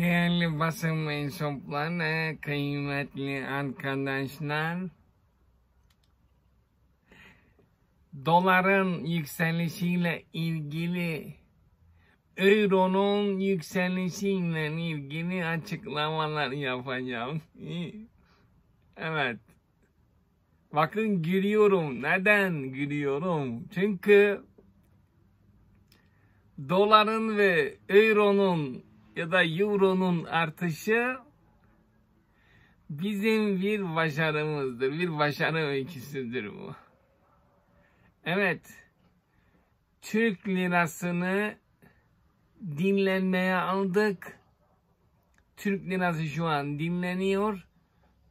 Değerli basın mensupları, kıymetli arkadaşlar. Doların yükselişiyle ilgili, Euro'nun yükselişiyle ilgili açıklamalar yapacağım. evet. Bakın gülüyorum. Neden gülüyorum? Çünkü doların ve euronun ya da euronun artışı bizim bir başarımızdır. Bir başarı öyküsüdür bu. Evet. Türk lirasını dinlenmeye aldık. Türk lirası şu an dinleniyor.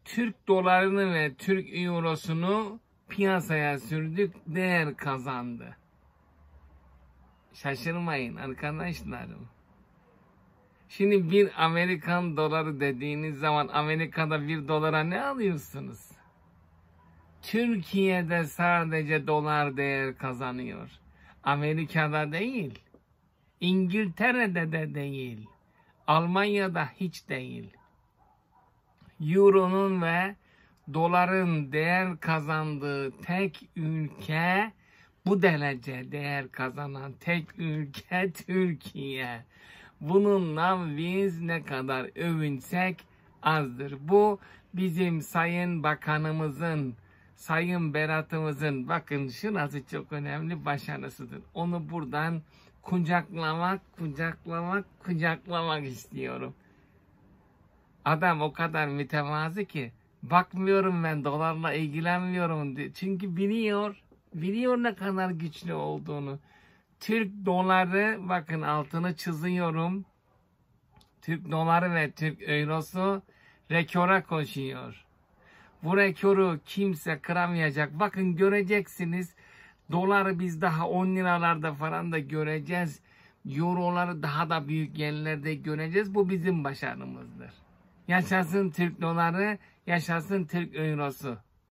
Türk dolarını ve Türk eurosunu piyasaya sürdük. Değer kazandı. Şaşırmayın arkadaşlarım. Şimdi bir Amerikan doları dediğiniz zaman Amerika'da bir dolara ne alıyorsunuz? Türkiye'de sadece dolar değer kazanıyor. Amerika'da değil. İngiltere'de de değil. Almanya'da hiç değil. Euro'nun ve doların değer kazandığı tek ülke bu derece değer kazanan tek ülke Türkiye. Bununla biz ne kadar övünsek azdır. Bu bizim Sayın Bakanımızın, Sayın Berat'ımızın bakın şurası çok önemli başarısıdır. Onu buradan kucaklamak, kucaklamak, kucaklamak istiyorum. Adam o kadar mütevazı ki bakmıyorum ben dolarla ilgilenmiyorum diye. Çünkü biliyor, biliyor ne kadar güçlü olduğunu. Türk doları bakın altını çiziyorum. Türk doları ve Türk eurosu rekora koşuyor. Bu rekoru kimse kıramayacak. Bakın göreceksiniz. Doları biz daha 10 liralarda falan da göreceğiz. Euroları daha da büyük yerlerde göreceğiz. Bu bizim başarımızdır. Yaşasın Türk doları, yaşasın Türk eurosu.